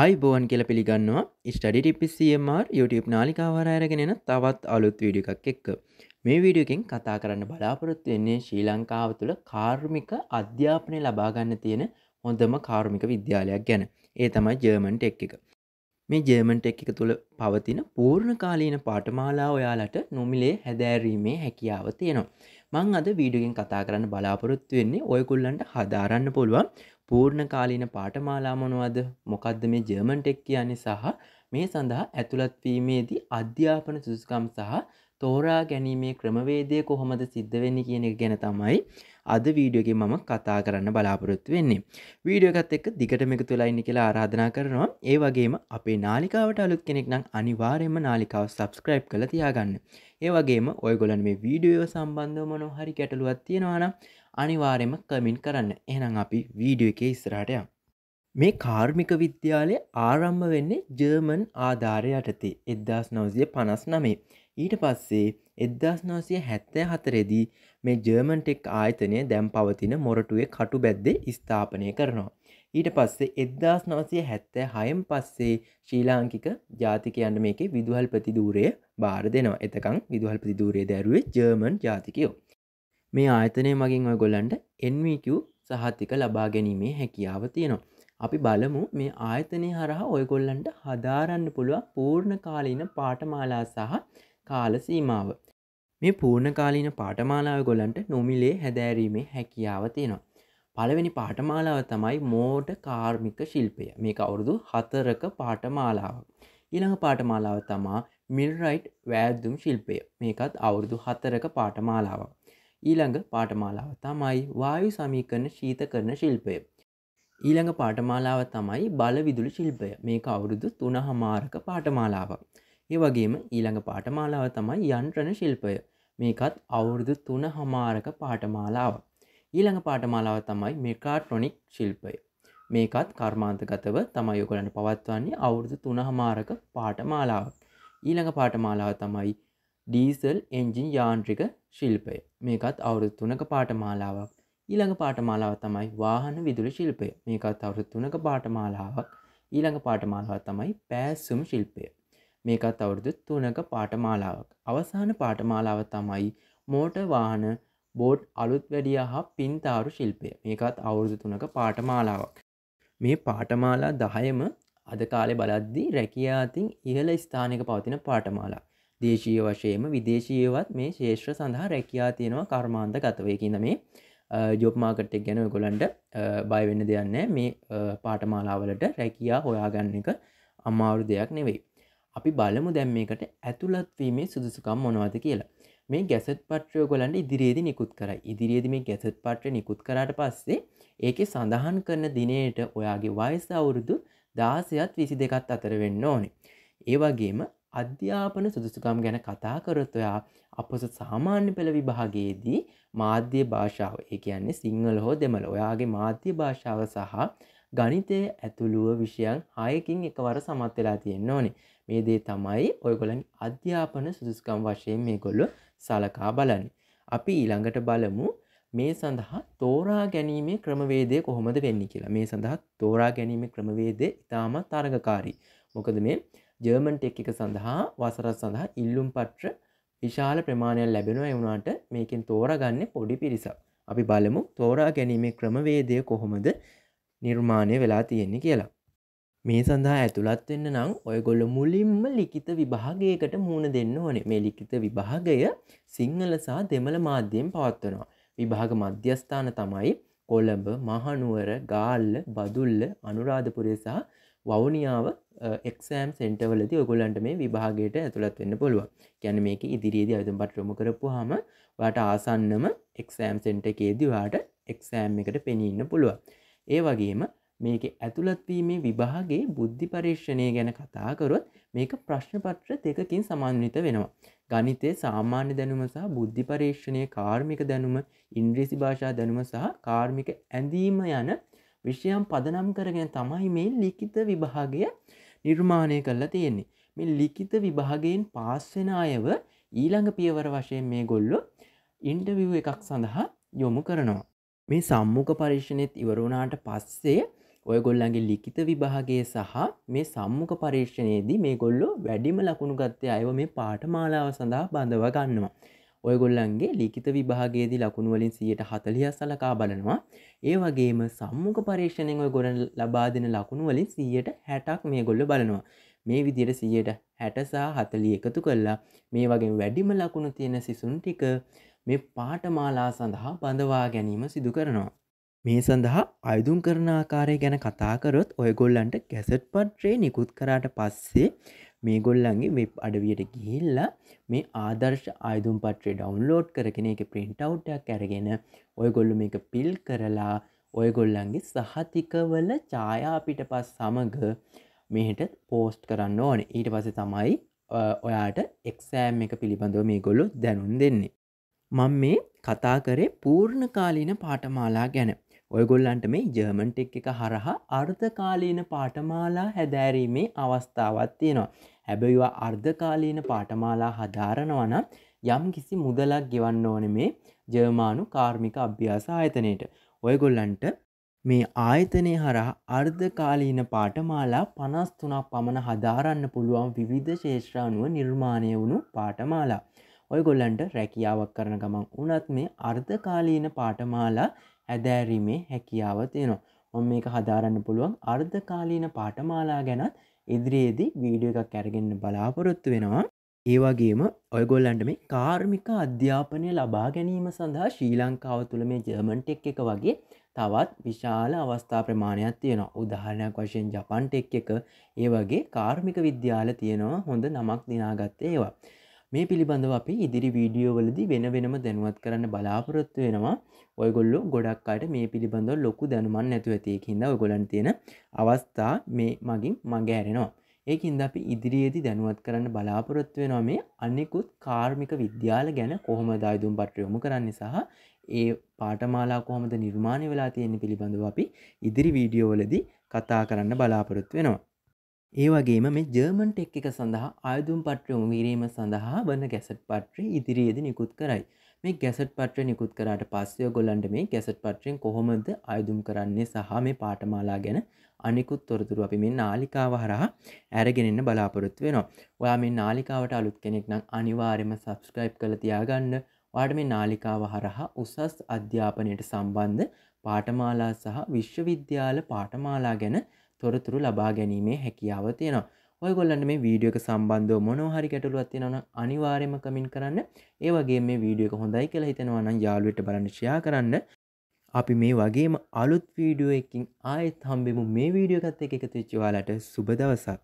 අයිබෝන් කියල පිළිගන්නවා ස්ටඩි ටිපිසිMR YouTube නාලිකාවරයරගෙනෙන තවත් අලුත් වීඩිය එකක් එක්ක මේ වීඩියකින් කතා කරන්න බලාපොරොත්තු වෙන්නේ ශ්‍රී ලංකාව තුළ කාර්මික අධ්‍යාපනය ලබාගන්න තියෙන හොඳම කාර්මික විද්‍යාලයක් ගැන ඒ තමයි ජර්මන්ට එක් එක මේ ජර්මන්ට එක් එක තුළ පවතින පූර්ණ කාලීන පාටමාලා ඔයාලට නොමිලේ හැදෑරීමේ හැකියාව තියෙනවා මං අද වීඩියගෙන් කතා කරන්න බලාපොරොත්තු වෙන්නේ ඔයකුල්ලන්ට හදාරන්න පුළුවන් පූර්ණ කාලීන පාටමාලා මොනවද මොකක්ද මේ ජර්මන් ටෙක් කියන්නේ සහ මේ සඳහා ඇතුළත්වීමේදී අධ්‍යාපන සුසුකම් සහ තෝරා ගැනීමේ ක්‍රමවේදය කොහොමද සිද්ධ වෙන්නේ කියන එක ගැන තමයි අද වීඩියෝගේ මම කතා කරන්න බලාපොරොත්තු වෙන්නේ. වීඩියෝ එකත් එක්ක දිගටම එකතු වෙලා ඉන්න කියලා ආරාධනා කරනවා. ඒ වගේම අපේ නාලිකාවට අලුත් කෙනෙක් නම් අනිවාර්යයෙන්ම නාලිකාව subscribe කරලා තියාගන්න. ඒ වගේම ඔයගොල්ලන් මේ වීඩියෝ සම්බන්ධව මොනවා හරි ගැටලුවක් තියෙනවා නම් අනිවාරෙම කමින් කරන්න එහනම් අපි වීඩියෝ එක ඉස්රාටයක් මේ කාර්මික විද්‍යාලය ආරම්භ වෙන්නේ ජර්මන් ආධාරය යටතේ එද්දාස් නවසිය පනස් නමේ ඊට පස්සේ එද්දාස් නවසිය හැත්තෑ හතරෙදී මේ ජර්මන්ටෙක් ආයතනය දැම් පවතින මොරටුවේ කටු බැද්දේ ස්ථාපනය කරනවා. ඊට පස්සේ එද්දාස් නවසය හැත්තෑ හයම් පස්සේ ශ්‍රීලාංකික ජාතිකයන්න මේකේ විදුහල්පති දූරය බාර දෙනවා එතකං විදුහල්පති දූරේ දැරුවේ ජර්මන් ජාතිකයෝ. මේ ආයතනය මගින් ඔයගොල්ලන්ට NVQ සහතික ලබා ගැනීමේ හැකියාව තියෙනවා. අපි බලමු මේ ආයතනය හරහා ඔයගොල්ලන්ට හදාරන්න පුළුවන් පූර්ණ කාලීන පාඨමාලා සහ කාල සීමාව. මේ පූර්ණ කාලීන පාඨමාලාව ගොල්ලන්ට නොමිලේ හැදෑරීමේ හැකියාව තියෙනවා. පළවෙනි පාඨමාලාව තමයි මෝට කාර්මික ශිල්පය. මේක අවුරුදු 4ක පාඨමාලාවක්. ඊළඟ පාඨමාලාව තමා මිල්රයිට් වෑදුම් ශිල්පය. මේකත් අවුරුදු 4ක පාඨමාලාවක්. ඊළඟ පාටමාලාව තමයි වායු සමීකරණ ශීත කරන ශිල්පය. ඊළඟ පාටමාලාව තමයි බලවිදුලි ශිල්පය මේක අවුරුදු තුන හමාරක පාටමාලාවක්. ඒ වගේම ඊළඟ පාටමාලාව තමයි යන්ත්‍රණ ශිල්පය මේකත් අවුරුදු තුන හමාරක පාටමාලාව. ඊළඟ පාටමාලාව තමයි මෙකාටොනික් ශිල්පය. මේකත් කර්මාන්තගතව තමයි ඔයගලන්ට පවත්වන්නේ අවුරුදු තුන හමාරක පාටමාලාව. ඊළඟ පාටමාලාව තමයි ඩීසල් එන්ජින් යාන්ත්‍රික ශිල්පය මේකත් අවුරුත්තුනක පාටමාලාවක් ඊළඟ පාටමාලාව තමයි වාහන විදුලි ශිල්පය මේකත් අවුරුත්තුනක පාටමාලාවක් ඊළඟ පාටමාලාව තමයි පෑස්සුම් ශිල්පය මේකත් අවුරුදු තුනක පාටමාලාවක් අවසාන පාටමාලාව තමයි මෝට වාහන බෝඩ් අලුත් වැඩිය හා පින්තාරු ශිල්පය මේකත් අවුරුදු තුනක පාටමාලාවක් මේ පාටමාලා දහයම අද කාලෙ බලද්දී රැකියාතින් ඉහළ ස්ථානක පවතින පාටමාලා දේශීය වශයෙන්ම විදේශීයවත් මේ ශේෂ්‍ර සඳහා රැකයා තියෙනවා කර්මාන්ත ගතවය කියන මේ ජොබ්මාකට් එක් ගැන ගොලන්ට බයිවෙන්න දෙයන්න මේ පාටමාලාවලට රැකයා හොයාගන්න එක අමාරු දෙයක් නෙවෙයි. අපි බලමු දැම් මේකට ඇතුළත්වීමේ සුදුසුකම් මොනවද කියලා මේ ගැසත් පට්‍රය ගොලන්ට ඉදිරියේදි නිකුත් කර ඉදිරියේදි මේ ගැසත් පට්‍ර නිකුත් කරට පස්සේ ඒක සඳහන් කරන දිනයට ඔයාගේ වයස අවුරුදු දාසයත් විසි දෙකත් අතර වෙන්න ඕනේ. ඒ වගේම අධ්‍යාපන සුදුසුකම් ගැන කතා කරොත්ඔයා අපස සාමාන්‍ය පෙළ විභාගයේදී මාධ්‍ය භාෂාව ඒ කියන්නේ සිංහල හෝ දෙමළ ඔයාගේ මාධ්‍ය භාෂාව සහ ගනිතය ඇතුළුව විෂයන් හයකින් එකවර සමත් වෙලා තියෙන්න ඕනේ මේ දේ තමයි ඔයගොලන් අධ්‍යාපන සුදුසුකම් වශයෙන් මේගොල්ලො සලකා බලන්න අපි ඊළඟට බලමු මේ සඳහා තෝරා ගැනීමේ ක්‍රමවේදය කොහොමද වෙන්න කියලා මේ සඳහා තෝරා ගැනීම ක්‍රමවේදය ඉතාමත් තරගකාරී මොකද මේ ජර්මන් ටෙක් එක සඳහා වසරත් සඳහා ඉල්ලුම් පට්‍ර විශාල ප්‍රමාණයක් ලැබෙනවා එවුනාට මේකෙන් තෝරගන්න පොඩි පිරිසක් අපි බලමු තෝරා ගැනීමේ ක්‍රමවේදය කොහොමද නිර්මාණය වෙලා තියෙන්නේ කියලා මේ සඳහා ඇතුළත් වෙන්න නම් ඔයගොල්ල මුලින්ම ලිඛිත විභාගයකට මුහුණ දෙන්න ඕනේ මේ ලිඛිත විභාගය සිංහල සහ දෙමළ මාධ්‍යයෙන් පවත්වනවා විභාග මධ්‍යස්ථාන තමයි කොළඹ මහනුවර ගාල්ල බදුල්ල අනුරාධපුරය සහ වවනියාව එක්සෑම් සෙන්ටවලති ඔගොලන්ට මේ විභාගයට ඇතුළත් වෙන්න පුළුව ගැන මේක ඉදිරියේදී අයතුම් පට්‍රම කරපු හම වාට ආසන්නම එක්සෑම් සෙන්ට එකේදවාට එක්සෑම් එකට පෙනීන්න පුළුව ඒ වගේම මේක ඇතුළත්වීමේ විභාගේ බුද්ධි පරීක්ෂණය ගැන කතාකරොත් මේක ප්‍රශ්නපත්‍ර දෙකකින් සමන්විත වෙනවා ගනිතේ සාමාන්‍ය දැනුම සහ බුද්ධි පරීක්ෂණය කාර්මික දැනුම ඉන්ද්‍රීසි භාෂා දැනුම සහ කාර්මික ඇඳීම යන විෂයම් පදනම් කරගෙන තමයි මේ ලිකිත විභාගය නිර්මාණය කරලා තියෙන්නේ මේ ලිකිත විභාගයෙන් පාස්වෙන අයව ඊළඟ පියවර වශයෙන් මේ ගොල්ලො ඉන්ටවිව් එකක් සඳහා යොමු කරනවා මේ සම්මුඛ පරීක්ෂණයත් ඉවරුණාට පස්සේ ඔයගොල්ලන්ගේ ලිකිත විභාගේ සහ මේ සම්මුඛ පරීක්ෂණයේදී මේ ගොල්ලො වැඩිම ලකුණු ගත්තේ අයව මේ පාටමාලාව සඳහා බඳව ගන්නවා. ඔයගොල්ලන්ගේ ලිකිත විභාගේදී ලකුණුවලින් සියයට හතලිය සලකා බලනවා ඒ වගේම සම්මුඛ පර්ේෂණයෙන් ඔය ගොඩ ලබා දෙන ලකුණුවලින් සියයට හැටක් මේ ගොල්ල බලනවා මේ විදියට සියයට හැටසා හතලිය එකතු කල්ලා මේ වගේ වැඩිම ලකුණු තියෙන සිසුන් ටික මේ පාටමාලා සඳහා බඳවා ගැනීම සිදු කරනවා මේ සඳහා අයදුම් කරන ආකාරය ගැන කතාකරොත් ඔයගොල්ලන්ට කැසට් පට්‍රේ නිකුත් කරාට පස්සේ මේ ගොල්ලන්ගේ වෙබ් අඩවියට ගිහිල්ලා මේ ආදර්ශ අයදුම් පට්‍රේ ඩවන්ලෝඩ් කරගෙන එක ප්‍රින්ටවට්ටයක් ඇරගෙන ඔයගොල්ලු මේක පිල් කරලා ඔයගොල්ලන්ගේ සහතිකවල ඡායාපිට පස් සමග මෙහට පෝස්ට් කරන්න ඕන ඊට පස තමයි ඔයාට එක්සෑම් එක පිළිබඳව මේ ගොල්ලු දැනුම් දෙන්නේ. මං මේ කතා කරේ පූර්ණකාලීන පාටමාලා ගැන ඔයගොල්ලන්ට මේ ජර්මන්ටෙක් එක හරහා අර්ධකාලීන පාටමාලා හැදෑරීමේ අවස්ථාවත් තියෙනවා. හැබැයිවා අර්ධකාලීන පාටමාලා හදාරනවනම් යම් කිසි මුදලක් ගෙවන්න ඕන මේ ජර්මානු කාර්මික අභ්‍යාස ආයතනයට. ඔයගොල්ලන්ට මේ ආයතනය හරහා අර්ධකාලීන පාටමාලා පනස්තුනක් පමණ හදාරන්න පුළුවන් විවිධ ශේෂ්‍රානුව නිර්මාණය වුණු පාටමාලා. ඔයගොල්ලන්ට රැකියාවක් කරන ගමන් උනත් මේ අර්ධකාලීන පාටමාලා හැදෑරීමේ හැකියාව තියෙනවා. මම මේක හදාරන්න පුළුවන් අර්ධකාලීන පාඨමාලා ගැනත් ඉදිරියේදී වීඩියෝ එකක් අරගෙන බලාපොරොත්තු වෙනවා. ඒ වගේම ඔයගොල්ලන්ට මේ කාර්මික අධ්‍යාපනය ලබා ගැනීම සඳහා ශ්‍රී ලංකාව තුළ මේ ජර්මන් ටෙක් එක වගේ තවත් විශාල අවස්ථා ප්‍රමාණයක් තියෙනවා. උදාහරණයක් වශයෙන් ජපන් ටෙක් එක ඒ වගේ කාර්මික විද්‍යාල තියෙනවා හොඳ නමක් දිනාගත්තේ ඒවා. මේ පිළිබඳව අපි ඉදිරි වීඩියෝවලදී වෙන වෙනම දැනුවත් කරන්න බලාපොරොත්තු වෙනවා ඔයගොල්ලෝ ගොඩක් අයට මේ පිළිබඳව ලොකු දැනුමක් නැතුව ඇතිකින්ද ඔයගොල්ලන් තියෙන අවස්ථා මේ මගින් මඟ ඇරෙනවා ඒකින්ද අපි ඉදිරියේදී දැනුවත් කරන්න බලාපොරොත්තු වෙනවා මේ අනිකුත් කාර්මික විද්‍යාල ගැන කොහොමද ආයුධම් පත්‍ර යොමු කරන්නේ සහ ඒ පාඨමාලා කොහොමද නිර්මාණය වෙලා තියෙන්නේ පිළිබඳව අපි ඉදිරි වීඩියෝවලදී කතා කරන්න බලාපොරොත්තු වෙනවා ඒවගේම මේ ජර්මන් ටෙක් එක සඳහා ආයුදුම් පට්‍රයෝම වීරීම සඳහා වන්න ගැසට් පට්‍රය ඉදිරියේද නිකුත් කරයි මේ ගැසට් පට්‍ර නිකුත් කරට පස්සය ගොලන්ට මේ ගැසට් පට්‍රයෙන් කොහොමද අයුදුම් කරන්නේ සහ මේ පාටමාලා ගැන අනිකුත් තොරතුරු අපි මේ නාලිකාව හරහා ඇරගෙනන්න බලාපොරොත්තු වෙනවා ඔයා මේ නාලිකාවට අලුත් කෙනෙක් නම් අනිවාර්යම සබස්ක්‍රයිබ් කළ තියාගන්න වාට මේ නාලිකාව හරහා උසස් අධ්‍යාපනයට සම්බන්ධ පාටමාලා සහ විශ්වවිද්‍යාල පාටමාලා ගැන තොරතුරු ලබා ගැනීමේ හැකියාව තියෙනවා ඔයගොල්ලන්න මේ වීඩියෝක සම්බන්ධව මොනෝහරි ගැටලුවත් තියෙනවන අනිවාර්යම කමින් කරන්න ඒ වගේ මේ වීඩියෝක හොඳයි කියලා හිතෙනවා නම් යාළුවෙට බලන්න ෂෙයා කරන්න අපි මේ වගේම අලුත් වීඩියෝ එකකින් ආයෙත් හම්බෙමු මේ වීඩියෝ එකත් එක්ක එකතු වෙච්ච ඔයාලට සුබ දවසක්